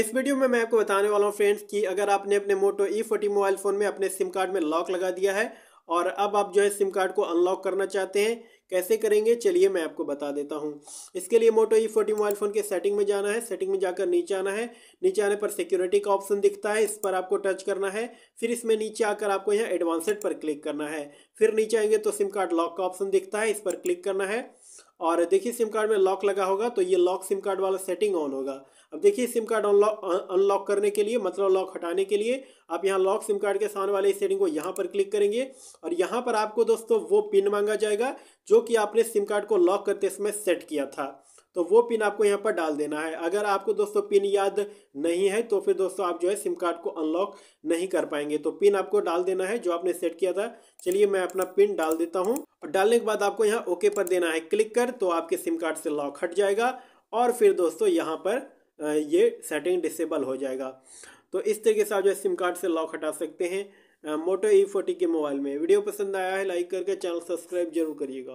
इस वीडियो में मैं आपको बताने वाला हूँ फ्रेंड्स कि अगर आपने अपने Moto E forty mobile phone में अपने सिम कार्ड में लॉक लगा दिया है और अब आप जो है सिम कार्ड को अनलॉक करना चाहते हैं कैसे करेंगे चलिए मैं आपको बता देता हूँ इसके लिए Moto E forty mobile phone के सेटिंग में जाना है सेटिंग में जाकर नीचे आना है नीचे आने पर सिक्योरिटी का ऑप्शन दिखता है इस पर आपको टच करना है फिर इसमें नीचे आकर आपको यहाँ एडवांसड पर क्लिक करना है फिर नीचे आएंगे तो सिम कार्ड लॉक का ऑप्शन दिखता है इस पर क्लिक करना है और देखिए सिम कार्ड में लॉक लगा होगा तो ये लॉक सिम कार्ड वाला सेटिंग ऑन होगा अब देखिए सिम कार्ड अनलॉक अनलॉक करने के लिए मतलब लॉक हटाने के लिए आप यहाँ लॉक सिम कार्ड के सामने वाले सेटिंग को यहाँ पर क्लिक करेंगे और यहाँ पर आपको दोस्तों वो पिन मांगा जाएगा जो कि आपने सिम कार्ड को लॉक करते समय सेट किया था तो वो पिन आपको यहाँ पर डाल देना है अगर आपको दोस्तों पिन याद नहीं है तो फिर दोस्तों आप जो है सिम कार्ड को अनलॉक नहीं कर पाएंगे तो पिन आपको डाल देना है जो आपने सेट किया था चलिए मैं अपना पिन डाल देता हूँ और डालने के बाद आपको यहाँ ओके पर देना है क्लिक कर तो आपके सिम कार्ड से लॉक हट जाएगा और फिर दोस्तों यहाँ पर ये सेटिंग डिसेबल हो जाएगा तो इस तरीके से आप जो है सिम कार्ड से लॉक हटा सकते हैं मोटो ई फोर्टी के मोबाइल में वीडियो पसंद आया है लाइक करके चैनल सब्सक्राइब जरूर करिएगा